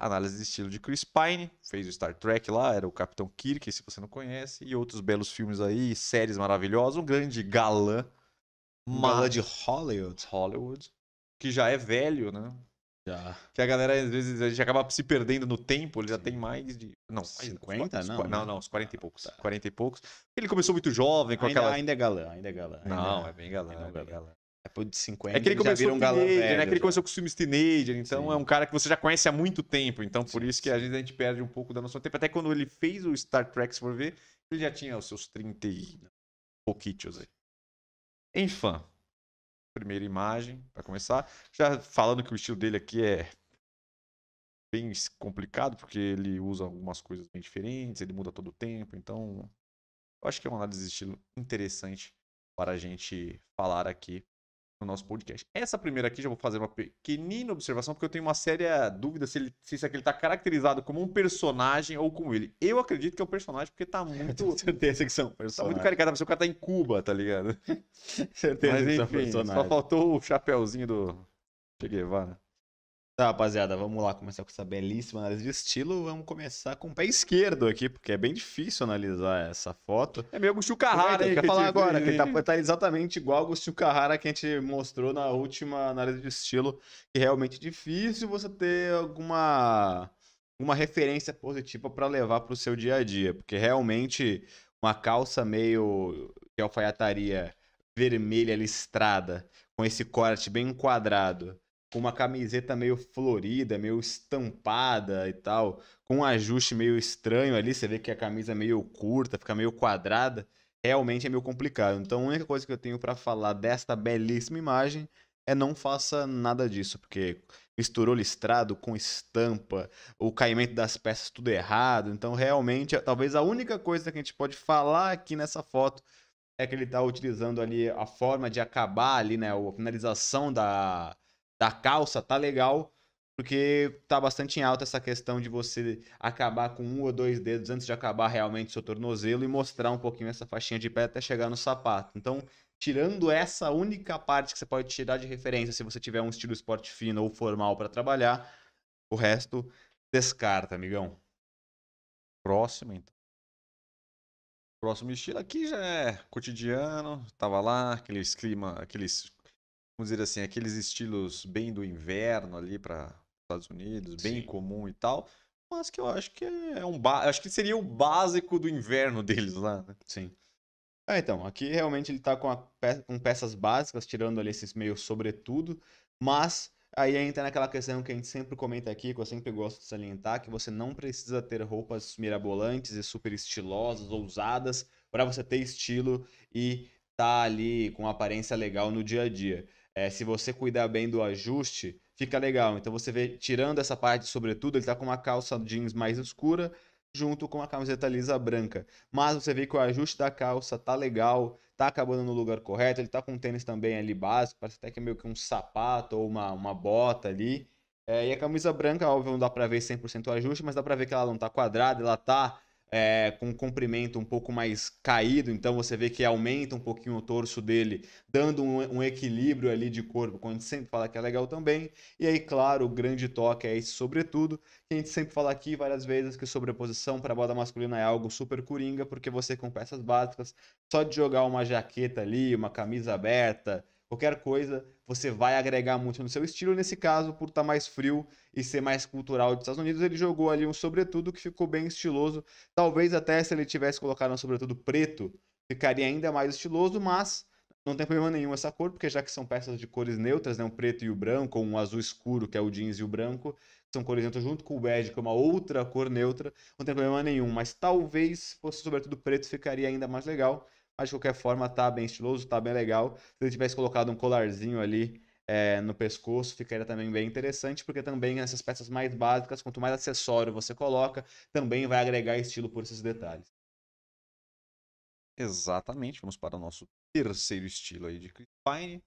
Análise de Estilo de Chris Pine, fez o Star Trek lá, era o Capitão Kirk, se você não conhece, e outros belos filmes aí, séries maravilhosas, um grande galã. Um de Hollywood. Hollywood. Que já é velho, né? Já. Que a galera, às vezes, a gente acaba se perdendo no tempo, ele já Sim. tem mais de. Não, 50? Uns, né? não, não, não, uns 40 e ah, poucos. Tá. 40 e poucos. Ele começou muito jovem, com ainda, aquela. Ainda é galã, ainda é galã. não, é, é bem galã. É, é bem galã. galã. Depois é, de 50 é que ele, já um galã teenager, velho, né? É que ele começou com os filmes teenager, então Sim. é um cara que você já conhece há muito tempo, então por Sim. isso que a gente perde um pouco da nossa tempo. Até quando ele fez o Star Trek, se for ver, ele já tinha os seus 30 e pouquitos aí. Enfim, primeira imagem, para começar. Já falando que o estilo dele aqui é bem complicado, porque ele usa algumas coisas bem diferentes, ele muda todo o tempo, então eu acho que é uma análise de estilo interessante para a gente falar aqui no nosso podcast. Essa primeira aqui, já vou fazer uma pequenina observação, porque eu tenho uma séria dúvida se, ele, se isso aqui está caracterizado como um personagem ou como ele. Eu acredito que é um personagem, porque tá muito. certeza que são personagens. Tá muito caricata, mas o cara tá em Cuba, tá ligado? certeza mas, enfim, que são Só faltou o chapéuzinho do cheguei Guevara. Tá, rapaziada, vamos lá começar com essa belíssima análise de estilo. Vamos começar com o pé esquerdo aqui, porque é bem difícil analisar essa foto. É meio Agostinho Carrara, é, né? Quer falar agora, que tá, tá, exatamente igual ao Agostinho Carrara que a gente mostrou na última análise de estilo, que é realmente difícil você ter alguma uma referência positiva para levar para o seu dia a dia, porque realmente uma calça meio de alfaiataria vermelha listrada, com esse corte bem enquadrado com uma camiseta meio florida, meio estampada e tal, com um ajuste meio estranho ali, você vê que a camisa é meio curta, fica meio quadrada, realmente é meio complicado. Então a única coisa que eu tenho para falar desta belíssima imagem é não faça nada disso, porque misturou listrado com estampa, o caimento das peças tudo errado. Então, realmente, é, talvez a única coisa que a gente pode falar aqui nessa foto é que ele está utilizando ali a forma de acabar ali, né, a finalização da, da calça tá legal, porque tá bastante em alta essa questão de você acabar com um ou dois dedos antes de acabar realmente seu tornozelo e mostrar um pouquinho essa faixinha de pé até chegar no sapato. Então, tirando essa única parte que você pode tirar de referência se você tiver um estilo esporte fino ou formal para trabalhar, o resto descarta, amigão. Próximo, então. Próximo estilo aqui já é cotidiano, tava lá, aqueles clima, aqueles vamos dizer assim, aqueles estilos bem do inverno ali para Estados Unidos, bem comum e tal. Mas que eu acho que é um ba... acho que seria o básico do inverno deles lá, né? Sim. É, então, aqui realmente ele tá com, pe... com peças básicas, tirando ali esses meio sobretudo, mas aí entra naquela questão que a gente sempre comenta aqui, que eu sempre gosto de salientar, que você não precisa ter roupas mirabolantes e super estilosas, ousadas, para você ter estilo e tá ali com aparência legal no dia a dia é, se você cuidar bem do ajuste, fica legal. Então você vê, tirando essa parte, sobretudo, ele está com uma calça jeans mais escura, junto com a camiseta lisa branca. Mas você vê que o ajuste da calça tá legal, tá acabando no lugar correto, ele tá com um tênis também ali básico, parece até que é meio que um sapato ou uma, uma bota ali. É, e a camisa branca, óbvio, não dá pra ver 100% o ajuste, mas dá pra ver que ela não tá quadrada, ela tá é, com um comprimento um pouco mais caído, então você vê que aumenta um pouquinho o torso dele, dando um, um, equilíbrio ali de corpo, quando a gente sempre fala que é legal também. E aí, claro, o grande toque é esse sobretudo, que a gente sempre fala aqui várias vezes que sobreposição para a bola masculina é algo super coringa, porque você com peças básicas, só de jogar uma jaqueta ali, uma camisa aberta, qualquer coisa, você vai agregar muito no seu estilo. Nesse caso, por estar tá mais frio e ser mais cultural dos Estados Unidos, ele jogou ali um sobretudo que ficou bem estiloso. Talvez até se ele tivesse colocado um sobretudo preto, ficaria ainda mais estiloso, mas não tem problema nenhum essa cor, porque já que são peças de cores neutras, né, um preto e o branco, ou um azul escuro, que é o jeans e o branco, são cores neutras junto com o bege, que é uma outra cor neutra, não tem problema nenhum, mas talvez fosse sobretudo preto, ficaria ainda mais legal. Mas de qualquer forma, tá bem estiloso, tá bem legal. Se ele tivesse colocado um colarzinho ali é, no pescoço, ficaria também bem interessante, porque também essas peças mais básicas, quanto mais acessório você coloca, também vai agregar estilo por esses detalhes. Exatamente, vamos para o nosso terceiro estilo aí de Chris Pine.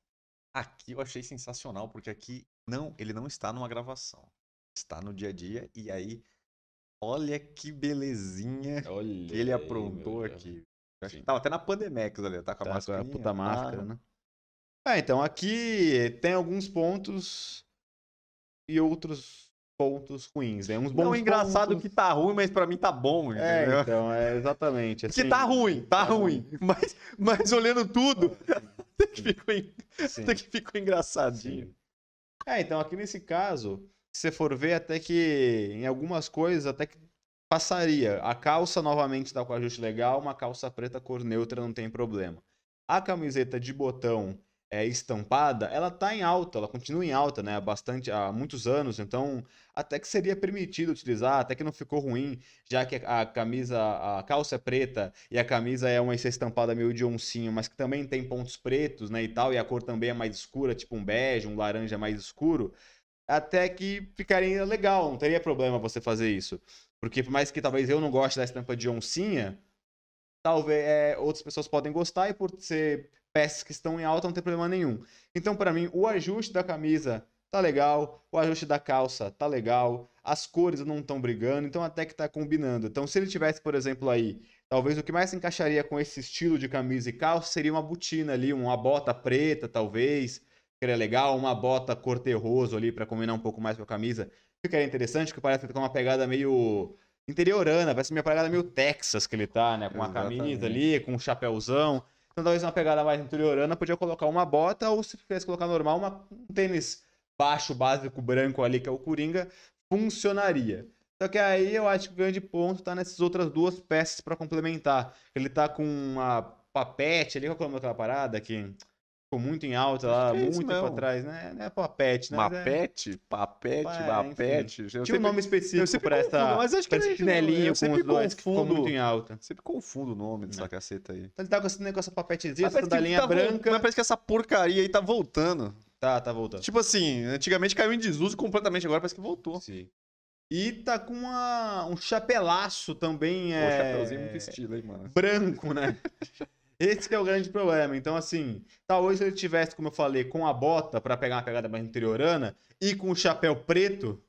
Aqui eu achei sensacional, porque aqui não, ele não está numa gravação. Está no dia a dia e aí olha que belezinha olha que ele aprontou aí, aqui tava até na Pandemex ali, tá com a tá, máscara. Com a puta tá máscara, ah, né? Ah, então aqui tem alguns pontos e outros pontos ruins, né? Uns bons Não, engraçado é pontos... que tá ruim, mas para mim tá bom, É, então, é exatamente. Assim, que tá ruim, tá, tá ruim. ruim. Mas, mas olhando tudo, tá até que ficou, en... até que ficou engraçadinho. Sim. É, então aqui nesse caso, se você for ver, até que em algumas coisas, até que passaria a calça novamente dá tá com ajuste legal, uma calça preta cor neutra não tem problema. A camiseta de botão é, estampada, ela tá em alta, ela continua em alta, né? Há bastante, há muitos anos, então até que seria permitido utilizar, até que não ficou ruim, já que a, a camisa, a calça é preta e a camisa é uma estampada meio de oncinho, mas que também tem pontos pretos, né, e tal, e a cor também é mais escura, tipo um bege, um laranja mais escuro, até que ficaria legal, não teria problema você fazer isso. Porque por mais que talvez eu não goste da estampa de oncinha, talvez é, outras pessoas podem gostar e por ser peças que estão em alta não tem problema nenhum. Então, para mim, o ajuste da camisa tá legal, o ajuste da calça tá legal, as cores não estão brigando, então até que tá combinando. Então, se ele tivesse, por exemplo, aí, talvez o que mais se encaixaria com esse estilo de camisa e calça seria uma botina ali, uma bota preta, talvez, que era legal, uma bota cor terroso ali para combinar um pouco mais com a camisa que era interessante, que parece que tá com uma pegada meio interiorana, parece uma pegada meio Texas que ele tá, né? Com uma Exatamente. camisa ali, com um chapéuzão. Então talvez uma pegada mais interiorana podia colocar uma bota, ou se quisesse colocar normal, uma, um tênis baixo, básico, branco ali, que é o Coringa, funcionaria. Só que aí eu acho que o grande ponto tá nessas outras duas peças para complementar. Ele tá com uma papete ali, qual é o nome daquela parada que Ficou muito em alta lá, é muito tempo atrás, né? Não é papete, né? É mapete? É... Papete, mapete. Tinha sempre... um nome específico eu pra essa. Mas acho que era chinelinho sempre ficou muito em alta. Sempre confundo o nome dessa é. caceta aí. Então ele tá com esse negócio papetezinho, essa linha tá branca. Mas parece que essa porcaria aí tá voltando. Tá, tá voltando. Tipo assim, antigamente caiu em desuso completamente, agora parece que voltou. Sim. E tá com uma, um chapelaço também. Pô, é... chapeuzinho é muito estilo, hein, mano? Branco, né? Esse é o grande problema. Então, assim, talvez se ele tivesse, como eu falei, com a bota para pegar uma pegada mais interiorana e com o chapéu preto,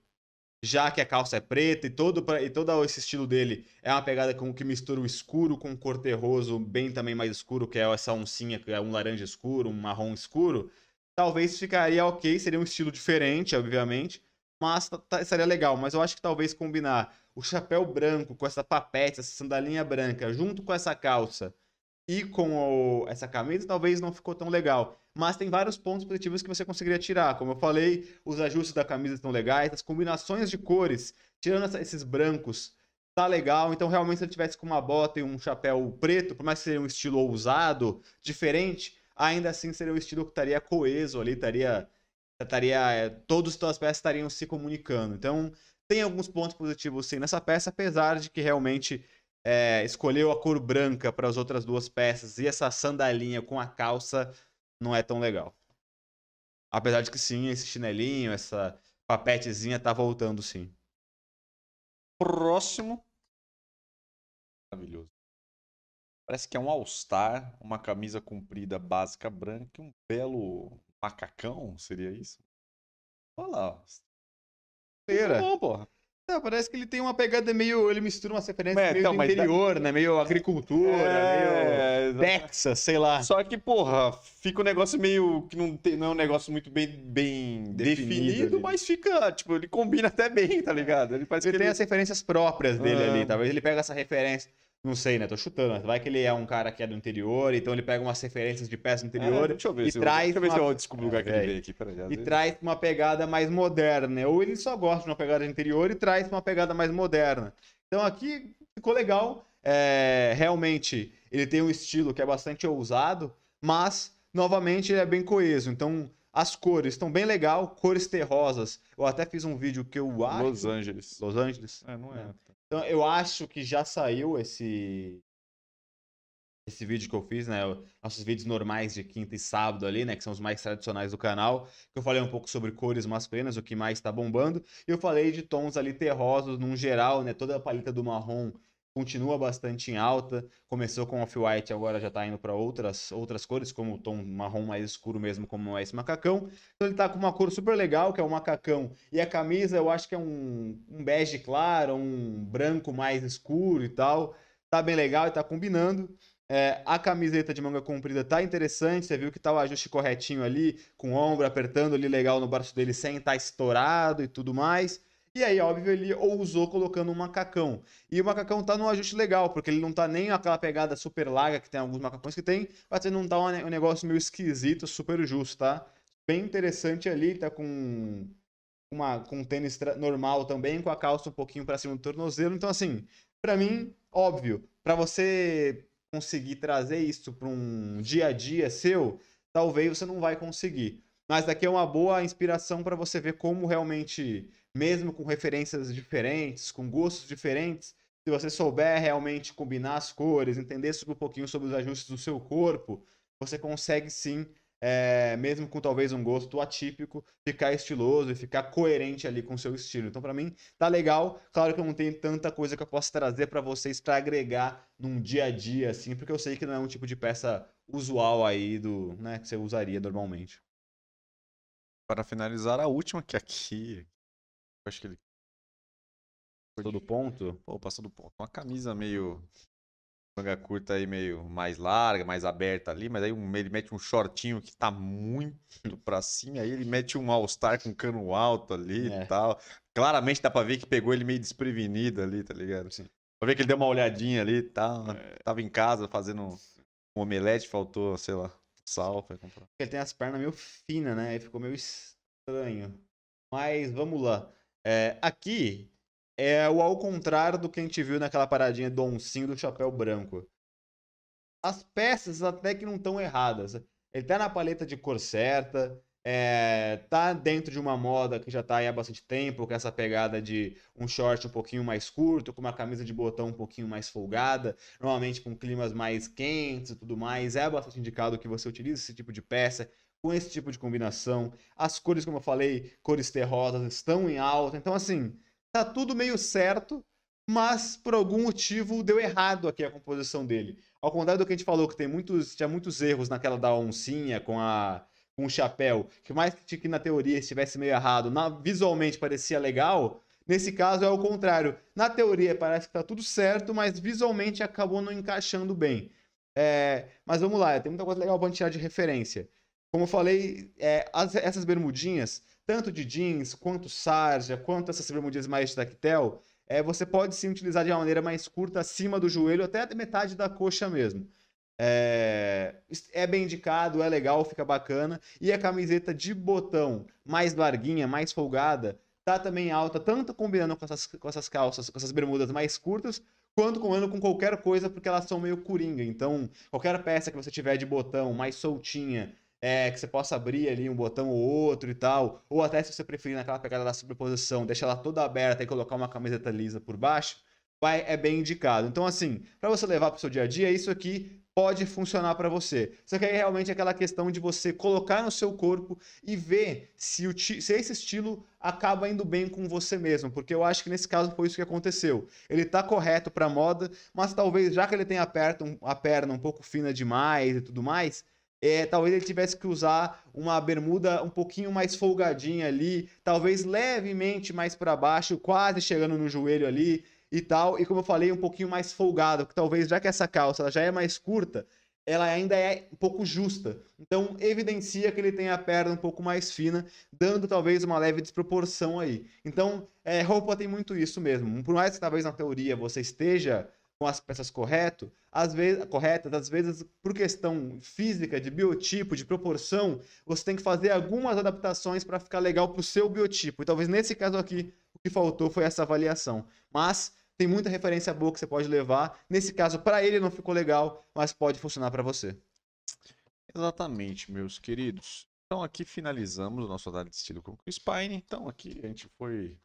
já que a calça é preta e todo, e todo esse estilo dele é uma pegada com que mistura o escuro com o cor terroso, bem também mais escuro, que é essa oncinha, que é um laranja escuro, um marrom escuro, talvez ficaria ok, seria um estilo diferente, obviamente, mas tá, tá, seria legal. Mas eu acho que talvez combinar o chapéu branco com essa papete, essa sandalinha branca, junto com essa calça e com o, essa camisa, talvez não ficou tão legal. Mas tem vários pontos positivos que você conseguiria tirar. Como eu falei, os ajustes da camisa estão legais, as combinações de cores, tirando essa, esses brancos, tá legal. Então, realmente, se ele tivesse com uma bota e um chapéu preto, por mais que seja um estilo ousado, diferente, ainda assim seria um estilo que estaria coeso ali, estaria. estaria é, todos, todas as peças estariam se comunicando. Então, tem alguns pontos positivos sim nessa peça, apesar de que realmente é, escolheu a cor branca para as outras duas peças e essa sandalinha com a calça não é tão legal. Apesar de que sim, esse chinelinho, essa papetezinha tá voltando sim. Próximo. Maravilhoso. Parece que é um All-Star, uma camisa comprida básica branca e um belo macacão, seria isso? Olha lá. Ó. Bom, porra parece que ele tem uma pegada meio. Ele mistura umas referências é, meio então, do interior, né? Meio agricultura, é, meio. Texas, sei lá. Só que, porra, fica um negócio meio. que não, tem, não é um negócio muito bem, bem definido, definido mas fica. Tipo, ele combina até bem, tá ligado? Ele, parece ele tem ele... as referências próprias dele ah. ali, talvez ele pega essa referência. Não sei, né? Tô chutando. Vai que ele é um cara que é do interior, então ele pega umas referências de peças do ah, interior. É, deixa eu ver e se traz eu, deixa uma... eu ver se eu descubro o lugar que ele é, veio é. aqui. Peraí, e vezes. traz uma pegada mais moderna, né? Ou ele só gosta de uma pegada interior e traz uma pegada mais moderna. Então aqui ficou legal. É, realmente, ele tem um estilo que é bastante ousado, mas, novamente, ele é bem coeso. Então, as cores estão bem legal, cores terrosas. Eu até fiz um vídeo que eu acho. Los Angeles. Los Angeles? É, não é. é. Então, eu acho que já saiu esse. Esse vídeo que eu fiz, né? Nossos vídeos normais de quinta e sábado ali, né? Que são os mais tradicionais do canal. Que eu falei um pouco sobre cores masculinas, o que mais tá bombando. E eu falei de tons ali terrosos num geral, né? Toda a paleta do marrom continua bastante em alta. Começou com off-white, agora já está indo para outras, outras cores, como o tom marrom mais escuro mesmo, como é esse macacão. Então ele está com uma cor super legal, que é o macacão. E a camisa eu acho que é um, um bege claro, um branco mais escuro e tal. Tá bem legal e tá combinando. É, a camiseta de manga comprida tá interessante, você viu que tá o ajuste corretinho ali, com ombro apertando ali legal no braço dele sem estar tá estourado e tudo mais. E aí, óbvio, ele ousou colocando um macacão. E o macacão tá num ajuste legal, porque ele não tá nem aquela pegada super larga que tem alguns macacões que tem, mas ele não tá um negócio meio esquisito, super justo, tá? Bem interessante ali, tá com uma com um tênis normal também, com a calça um pouquinho para cima do tornozelo. Então assim, para mim, óbvio, para você conseguir trazer isso para um dia a dia seu, talvez você não vai conseguir. Mas daqui é uma boa inspiração para você ver como realmente mesmo com referências diferentes, com gostos diferentes, se você souber realmente combinar as cores, entender sobre um pouquinho sobre os ajustes do seu corpo, você consegue sim, é, mesmo com talvez um gosto atípico, ficar estiloso e ficar coerente ali com o seu estilo. Então, para mim, tá legal. Claro que eu não tenho tanta coisa que eu possa trazer para vocês para agregar num dia a dia, assim, porque eu sei que não é um tipo de peça usual aí do, né, que você usaria normalmente. Para finalizar, a última que aqui acho que ele passou do ponto. Pô, passou do ponto. Uma camisa meio manga curta aí, meio mais larga, mais aberta ali, mas aí um, ele mete um shortinho que tá muito pra cima, aí ele mete um all-star com cano alto ali é. e tal. Claramente dá pra ver que pegou ele meio desprevenido ali, tá ligado? Sim. Pra ver que ele deu uma olhadinha ali e tal. Né? É. Tava em casa fazendo um, omelete, faltou, sei lá, sal pra comprar. Ele tem as pernas meio finas, né? Aí ficou meio estranho. Mas vamos lá. É, aqui é o ao contrário do que a gente viu naquela paradinha do oncinho do chapéu branco. As peças até que não estão erradas. Ele tá na paleta de cor certa, é, tá dentro de uma moda que já tá aí há bastante tempo, com essa pegada de um short um pouquinho mais curto, com uma camisa de botão um pouquinho mais folgada, normalmente com climas mais quentes e tudo mais. É bastante indicado que você utilize esse tipo de peça com esse tipo de combinação. As cores, como eu falei, cores terrosas estão em alta. Então, assim, tá tudo meio certo, mas por algum motivo deu errado aqui a composição dele. Ao contrário do que a gente falou, que tem muitos, tinha muitos erros naquela da oncinha com a com o chapéu, que mais que na teoria estivesse meio errado, na, visualmente parecia legal, nesse caso é o contrário. Na teoria parece que tá tudo certo, mas visualmente acabou não encaixando bem. É, mas vamos lá, tem muita coisa legal pra tirar de referência. Como eu falei, é, as, essas bermudinhas, tanto de jeans, quanto sarja, quanto essas bermudinhas mais tactel, é, você pode sim utilizar de uma maneira mais curta, acima do joelho, até metade da coxa mesmo. É, é, bem indicado, é legal, fica bacana. E a camiseta de botão, mais larguinha, mais folgada, tá também alta, tanto combinando com essas, com essas calças, com essas bermudas mais curtas, quanto combinando com qualquer coisa, porque elas são meio coringa. Então, qualquer peça que você tiver de botão mais soltinha, é, que você possa abrir ali um botão ou outro e tal, ou até se você preferir naquela pegada da sobreposição, deixar ela toda aberta e colocar uma camiseta lisa por baixo, vai, é bem indicado. Então, assim, para você levar para o seu dia a dia, isso aqui pode funcionar para você. Só que aí realmente é aquela questão de você colocar no seu corpo e ver se, o se esse estilo acaba indo bem com você mesmo, porque eu acho que nesse caso foi isso que aconteceu. Ele tá correto para moda, mas talvez já que ele tem a perna, a perna um pouco fina demais e tudo mais, é, talvez ele tivesse que usar uma bermuda um pouquinho mais folgadinha ali, talvez levemente mais para baixo, quase chegando no joelho ali e tal. E como eu falei, um pouquinho mais folgado, que talvez já que essa calça já é mais curta, ela ainda é um pouco justa. Então evidencia que ele tem a perna um pouco mais fina, dando talvez uma leve desproporção aí. Então é, roupa tem muito isso mesmo. Por mais que talvez na teoria você esteja com as peças correto, às vezes, corretas, às vezes por questão física, de biotipo, de proporção, você tem que fazer algumas adaptações para ficar legal para o seu biotipo. E talvez nesse caso aqui, o que faltou foi essa avaliação. Mas tem muita referência boa que você pode levar. Nesse caso, para ele não ficou legal, mas pode funcionar para você. Exatamente, meus queridos. Então aqui finalizamos o nosso análise de estilo com o Spine. Então aqui a gente foi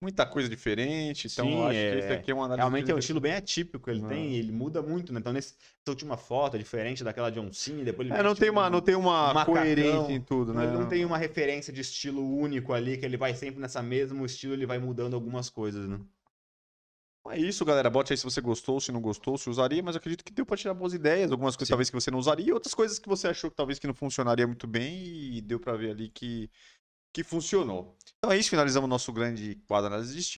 muita coisa diferente. Então, Sim, acho é, que esse é. aqui é uma análise. Realmente é um estilo bem atípico, ele ah. tem, ele muda muito, né? Então, nesse, última foto é diferente daquela de Oncine, depois ele. É, não tem uma, um, não tem uma um coerência em tudo, né? Ele né? não tem uma referência de estilo único ali, que ele vai sempre nessa mesmo estilo, ele vai mudando algumas coisas, né? Então, é isso, galera. Bote aí se você gostou, se não gostou, se usaria, mas acredito que deu para tirar boas ideias, algumas coisas Sim. talvez que você não usaria, outras coisas que você achou que talvez que não funcionaria muito bem e deu para ver ali que que funcionou. Então é isso, finalizamos o nosso grande quadro análise de